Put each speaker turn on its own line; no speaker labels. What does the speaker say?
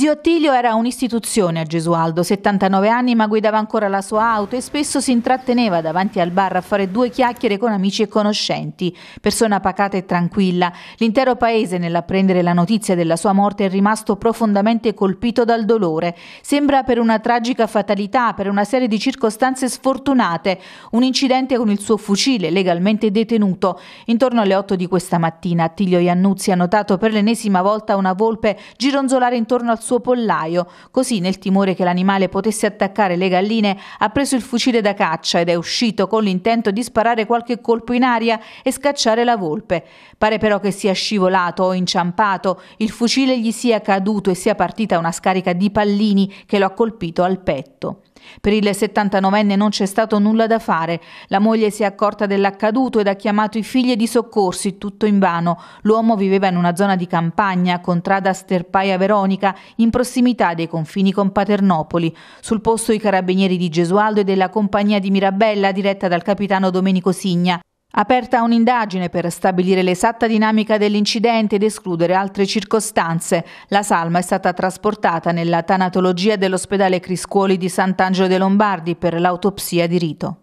Zio Attilio era un'istituzione a Gesualdo, 79 anni ma guidava ancora la sua auto e spesso si intratteneva davanti al bar a fare due chiacchiere con amici e conoscenti. Persona pacata e tranquilla, l'intero paese nell'apprendere la notizia della sua morte è rimasto profondamente colpito dal dolore. Sembra per una tragica fatalità, per una serie di circostanze sfortunate, un incidente con il suo fucile legalmente detenuto. Intorno alle 8 di questa mattina Attilio Iannuzzi ha notato per l'ennesima volta una volpe gironzolare intorno al suo suo pollaio. Così, nel timore che l'animale potesse attaccare le galline, ha preso il fucile da caccia ed è uscito con l'intento di sparare qualche colpo in aria e scacciare la volpe. Pare però che sia scivolato o inciampato, il fucile gli sia caduto e sia partita una scarica di pallini che lo ha colpito al petto. Per il 79enne non c'è stato nulla da fare. La moglie si è accorta dell'accaduto ed ha chiamato i figli di soccorsi, tutto invano. L'uomo viveva in una zona di campagna, contrada Sterpaia Veronica, in prossimità dei confini con Paternopoli. Sul posto i carabinieri di Gesualdo e della compagnia di Mirabella, diretta dal capitano Domenico Signa aperta un'indagine per stabilire l'esatta dinamica dell'incidente ed escludere altre circostanze. La salma è stata trasportata nella tanatologia dell'ospedale Criscuoli di Sant'Angelo de Lombardi per l'autopsia di rito.